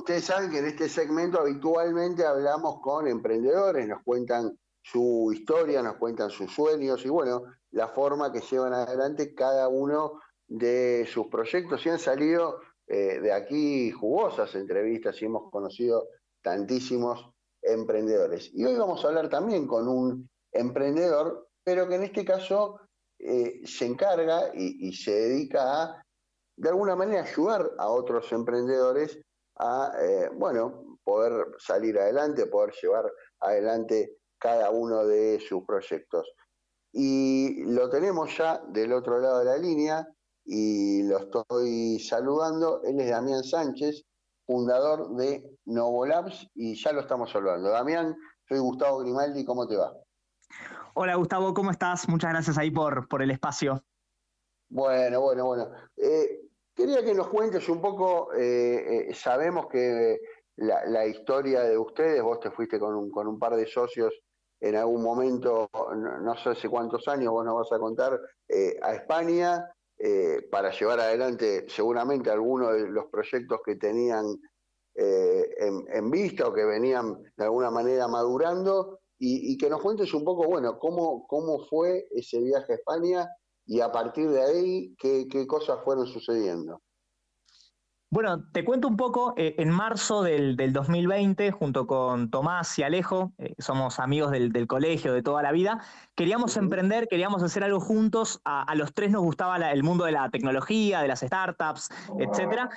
Ustedes saben que en este segmento habitualmente hablamos con emprendedores, nos cuentan su historia, nos cuentan sus sueños y bueno, la forma que llevan adelante cada uno de sus proyectos. Y han salido eh, de aquí jugosas entrevistas y hemos conocido tantísimos emprendedores. Y hoy vamos a hablar también con un emprendedor, pero que en este caso eh, se encarga y, y se dedica a, de alguna manera, ayudar a otros emprendedores a, eh, bueno, poder salir adelante, poder llevar adelante cada uno de sus proyectos. Y lo tenemos ya del otro lado de la línea y lo estoy saludando. Él es Damián Sánchez, fundador de Novolabs y ya lo estamos saludando. Damián, soy Gustavo Grimaldi, ¿cómo te va? Hola Gustavo, ¿cómo estás? Muchas gracias ahí por, por el espacio. Bueno, bueno, bueno. Eh, Quería que nos cuentes un poco, eh, eh, sabemos que la, historia de ustedes, vos te fuiste con un, par de socios en algún momento, no, sé hace cuántos años, vos nos vas a contar, eh, a España para llevar adelante seguramente algunos de los proyectos que tenían en, vista o que venían de alguna manera madurando y, que nos cuentes un poco, bueno, cómo, cómo fue ese viaje a España y a partir de ahí, ¿qué, cosas fueron sucediendo? Bueno, te cuento un poco, eh, en marzo del, 2020, junto con Tomás y Alejo, eh, somos amigos del, colegio de toda la vida, queríamos emprender, queríamos hacer algo juntos, a, los tres nos gustaba el mundo de la tecnología, de las startups, oh, etc.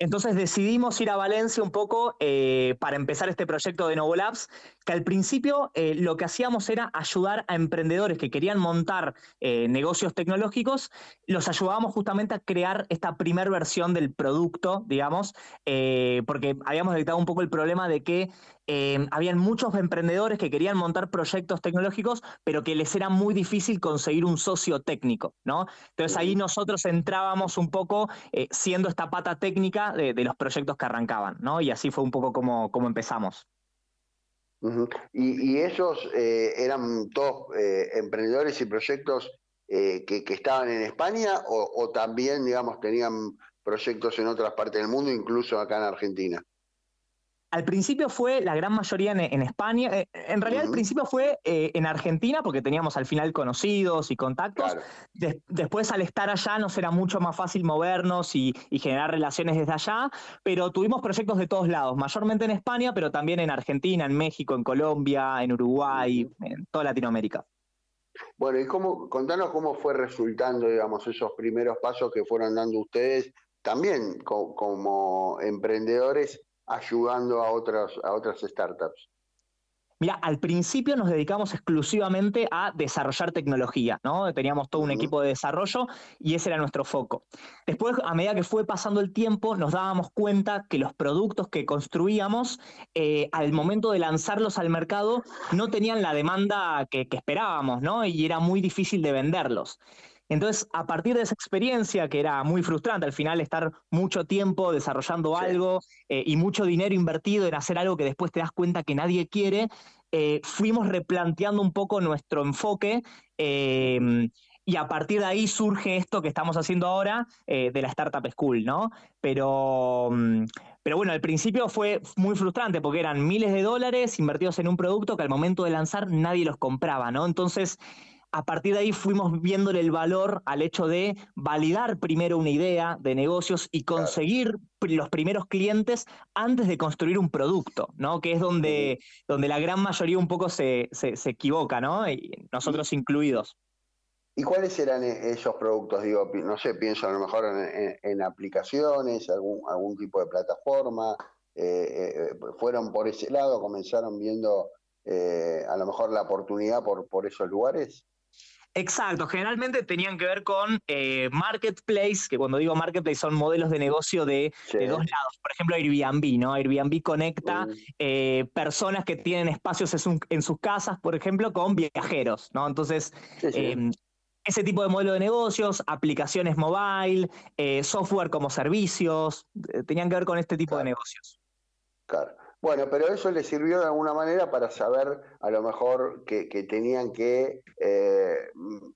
Entonces decidimos ir a Valencia un poco eh, para empezar este proyecto de Novolabs, que al principio eh, lo que hacíamos era ayudar a emprendedores que querían montar eh, negocios tecnológicos, los ayudábamos justamente a crear esta primer versión del producto, digamos, porque habíamos detectado un poco el problema de que Em, habían muchos emprendedores que querían montar proyectos tecnológicos, pero que les era muy difícil conseguir un socio técnico, ¿no? Entonces ahí nosotros entrábamos un poco eh, siendo esta pata técnica de, los proyectos que arrancaban, ¿no? Y así fue un poco como, como empezamos. y, esos eh, eran todos eh, emprendedores y proyectos que, estaban en España o, o también, digamos, tenían proyectos en otras partes del mundo, incluso acá en Argentina al principio fue la gran mayoría en, España, eh, en realidad al principio fue eh, en Argentina, porque teníamos al final conocidos y contactos. después al estar allá nos era mucho más fácil movernos y, generar relaciones desde allá, pero tuvimos proyectos de todos lados, mayormente en España, pero también en Argentina, en México, en Colombia, en Uruguay, en toda Latinoamérica. Bueno, y contanos cómo fue resultando, digamos, esos primeros pasos que fueron dando ustedes, también como emprendedores ayudando a otras, a otras startups? Mira, al principio nos dedicamos exclusivamente a desarrollar tecnología, ¿no? Teníamos todo un equipo de desarrollo y ese era nuestro foco. Después, a medida que fue pasando el tiempo, nos dábamos cuenta que los productos que construíamos eh, al momento de lanzarlos al mercado no tenían la demanda que, que esperábamos, ¿no? Y era muy difícil de venderlos. Entonces, a partir de esa experiencia, que era muy frustrante, al final estar mucho tiempo desarrollando algo eh, y mucho dinero invertido en hacer algo que después te das cuenta que nadie quiere, eh, fuimos replanteando un poco nuestro enfoque. Em, y a partir de ahí surge esto que estamos haciendo ahora eh, de la Startup School, ¿no? Pero, mm, pero bueno, al principio fue muy frustrante porque eran miles de dólares invertidos en un producto que al momento de lanzar nadie los compraba, ¿no? Entonces a partir de ahí fuimos viéndole el valor al hecho de validar primero una idea de negocios y conseguir los primeros clientes antes de construir un producto, ¿no? Que es donde, donde la gran mayoría un poco se, equivoca, ¿no? Y nosotros incluidos. ¿Y cuáles eran e-, esos productos? Digo, no sé, pienso a lo mejor en, aplicaciones, algún, tipo de plataforma. Eh, eh, eh, ¿Fueron por ese lado? ¿Comenzaron viendo a lo mejor la oportunidad por, por esos lugares? Exacto, generalmente tenían que ver con eh, marketplace, que cuando digo marketplace son modelos de negocio de, dos lados. Por ejemplo, Airbnb, ¿no? Airbnb conecta mm. eh, personas que tienen espacios en, sus casas, por ejemplo, con viajeros, ¿no? Entonces, em, ese tipo de modelo de negocios, aplicaciones mobile, eh, software como servicios, tenían que ver con este tipo de negocios. Claro. Bueno, pero eso les sirvió de alguna manera para saber a lo mejor que, tenían que eh, mm,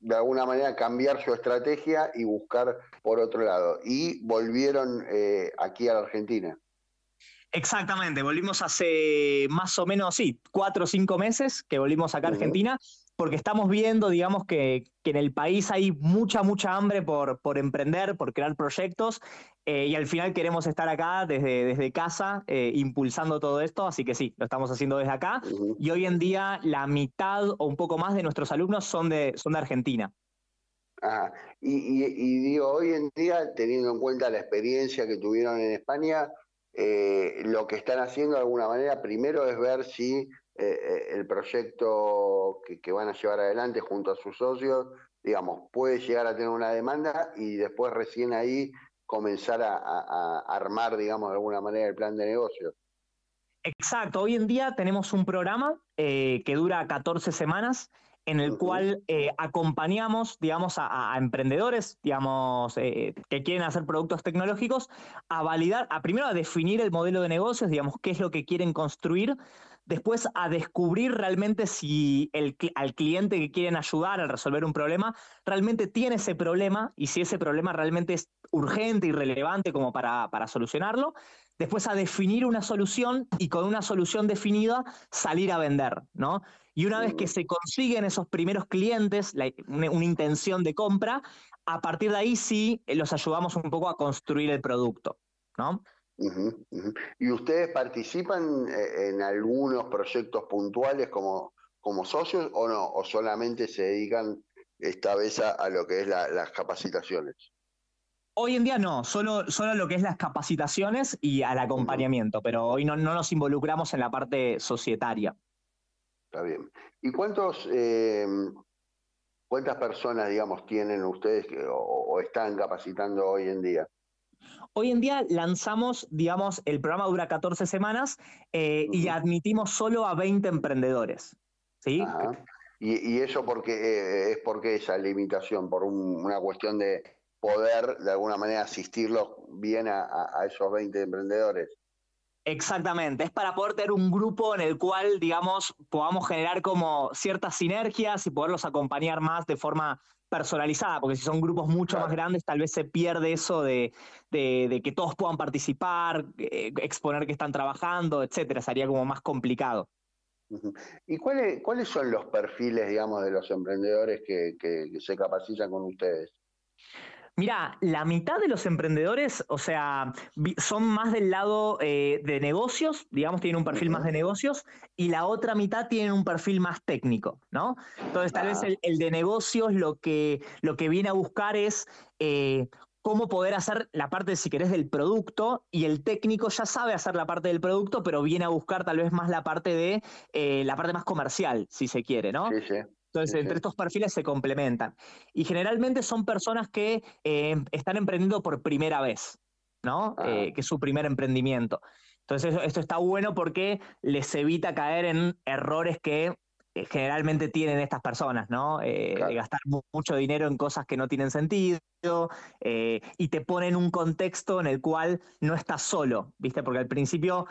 de alguna manera cambiar su estrategia y buscar por otro lado. Y volvieron eh, aquí a la Argentina. Exactamente, volvimos hace más o menos, sí, cuatro o cinco meses que volvimos acá a Argentina porque estamos viendo, digamos, que, en el país hay mucha, mucha hambre por, por emprender, por crear proyectos, eh, y al final queremos estar acá desde, desde casa eh, impulsando todo esto, así que sí, lo estamos haciendo desde acá, y hoy en día la mitad o un poco más de nuestros alumnos son de, son de Argentina. Ah, y, digo, hoy en día, teniendo en cuenta la experiencia que tuvieron en España, eh, lo que están haciendo de alguna manera, primero es ver si eh, eh, el proyecto que, van a llevar adelante junto a sus socios, digamos, puede llegar a tener una demanda y después recién ahí comenzar a, armar, digamos, de alguna manera el plan de negocio. Exacto, hoy en día tenemos un programa eh, que dura 14 semanas en el cual acompañamos, digamos, a, emprendedores, digamos, que quieren hacer productos tecnológicos, a validar, a primero a definir el modelo de negocios, digamos, qué es lo que quieren construir, después a descubrir realmente si el, al cliente que quieren ayudar a resolver un problema realmente tiene ese problema y si ese problema realmente es urgente y relevante como para, para solucionarlo. Después a definir una solución y con una solución definida salir a vender, ¿no? Y una vez que mm. se consiguen esos primeros clientes, una, intención de compra, a partir de ahí sí eh, los ayudamos un poco a construir el producto, ¿no? ¿Y ustedes participan eh, en algunos proyectos puntuales como, como socios o no? ¿O solamente se dedican esta vez a, lo que es las capacitaciones? Hoy en día no, solo, solo a lo que es las capacitaciones y al acompañamiento, pero hoy no, nos involucramos en la parte societaria. Está bien. ¿Y cuántos, eh, cuántas personas, digamos, tienen ustedes que, o están capacitando hoy en día? Hoy en día lanzamos, digamos, el programa dura 14 semanas eh, y admitimos solo a 20 emprendedores. ¿sí? Y, eso porque eh, es porque esa limitación, por una cuestión de poder de alguna manera asistirlos bien a, a esos 20 emprendedores. Exactamente, es para poder tener un grupo en el cual, digamos, podamos generar como ciertas sinergias y poderlos acompañar más de forma personalizada, porque si son grupos mucho más grandes, tal vez se pierde eso de, que todos puedan participar, eh, exponer que están trabajando, etcétera. Sería como más complicado. ¿Y cuáles, cuáles son los perfiles, digamos, de los emprendedores que, que se capacitan con ustedes? Mira, la mitad de los emprendedores, o sea, son más del lado eh, de negocios, digamos, tienen un perfil más de negocios, y la otra mitad tienen un perfil más técnico, ¿no? Entonces, tal vez ah. el, de negocios lo que, lo que viene a buscar es eh, cómo poder hacer la parte, si querés, del producto, y el técnico ya sabe hacer la parte del producto, pero viene a buscar tal vez más la parte de eh, la parte más comercial, si se quiere, ¿no? Sí, sí. Entonces, entre estos perfiles se complementan. Y generalmente son personas que eh, están emprendiendo por primera vez, ¿no? Ah. Eh, que es su primer emprendimiento. Entonces, esto está bueno porque les evita caer en errores que eh, generalmente tienen estas personas, ¿no? Gastar mucho dinero en cosas que no tienen sentido y te ponen un contexto en el cual no estás solo, ¿viste? Porque al principio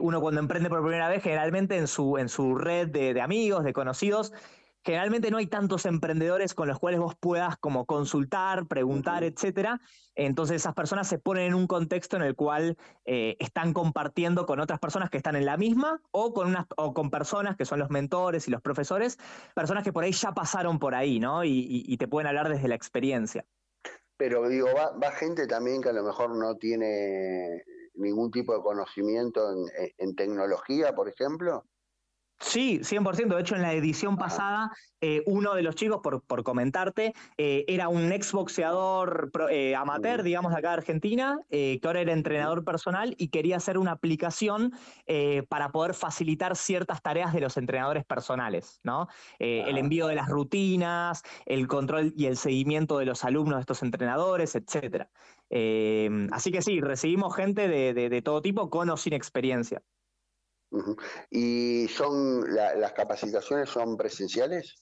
uno cuando emprende por primera vez, generalmente en su, en su red de amigos, de conocidos, generalmente no hay tantos emprendedores con los cuales vos puedas como consultar, preguntar, etc. etcétera. Entonces esas personas se ponen en un contexto en el cual eh, están compartiendo con otras personas que están en la misma o con unas o con personas que son los mentores y los profesores, personas que por ahí ya pasaron por ahí, ¿no? Y, te pueden hablar desde la experiencia. Pero digo, va, gente también que a lo mejor no tiene ningún tipo de conocimiento en tecnología, por ejemplo. Sí, 100%. De hecho, en la edición pasada, eh, uno de los chicos, por, comentarte, eh, era un exboxeador eh, amateur, digamos, acá de Argentina, que ahora era entrenador personal y quería hacer una aplicación para poder facilitar ciertas tareas de los entrenadores personales, ¿no? el ah. envío de las rutinas, el control y el seguimiento de los alumnos de estos entrenadores, etc. así que sí, recibimos gente de todo tipo, con o sin experiencia. ¿Y son las capacitaciones son presenciales?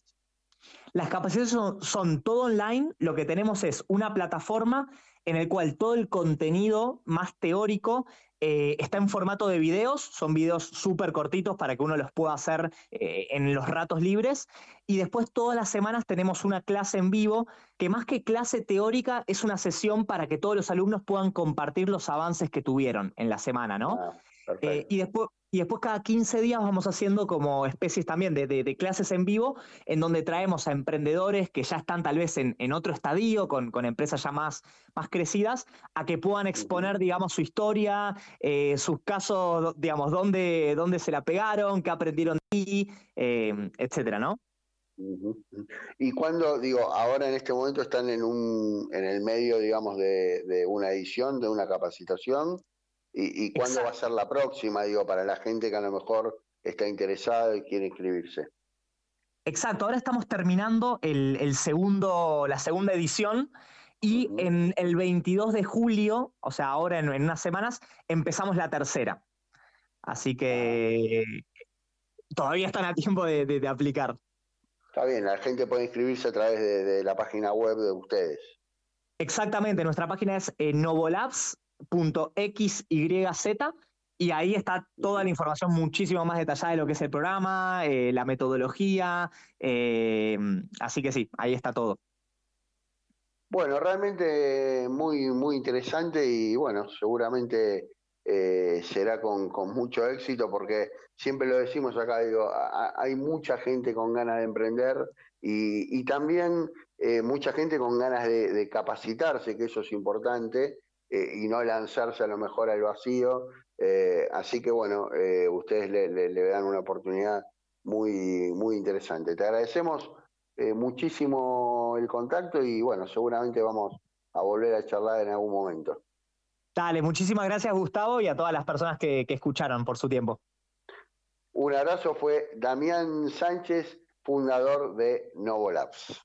Las capacitaciones son, todo online, lo que tenemos es una plataforma en el cual todo el contenido más teórico eh, está en formato de videos, son videos súper cortitos para que uno los pueda hacer eh, en los ratos libres, y después todas las semanas tenemos una clase en vivo, que más que clase teórica es una sesión para que todos los alumnos puedan compartir los avances que tuvieron en la semana, ¿no? Ah, eh, y después y después cada 15 días vamos haciendo como especies también de, clases en vivo, en donde traemos a emprendedores que ya están tal vez en, otro estadio, con, empresas ya más, más crecidas, a que puedan exponer, digamos, su historia, eh, sus casos, digamos, dónde, se la pegaron, qué aprendieron de ti, em, etcétera, ¿no? Y cuando, digo, ahora en este momento están en, el medio, digamos, de, de una edición, de una capacitación y, cuándo va a ser la próxima, digo, para la gente que a lo mejor está interesada y quiere inscribirse. Exacto, ahora estamos terminando el, segundo, la segunda edición y en el 22 de julio, o sea, ahora en, unas semanas, empezamos la tercera. Así que todavía están a tiempo de, aplicar. Está bien, la gente puede inscribirse a través de, la página web de ustedes. Exactamente, nuestra página es eh, Novolabs, xyz y ahí está toda la información muchísimo más detallada de lo que es el programa, eh, la metodología, eh, así que sí, ahí está todo. Bueno, realmente muy, muy interesante y bueno, seguramente eh, será con, mucho éxito porque siempre lo decimos acá, digo, hay mucha gente con ganas de emprender y, también mucha gente con ganas de, de, capacitarse, que eso es importante, eh, y no lanzarse a lo mejor al vacío. Eh, así que bueno, eh, ustedes le, dan una oportunidad muy, muy interesante. Te agradecemos muchísimo el contacto y bueno, seguramente vamos a volver a charlar en algún momento. Dale, muchísimas gracias Gustavo y a todas las personas que, que escucharon por su tiempo. Un abrazo fue Damián Sánchez, fundador de Novolabs.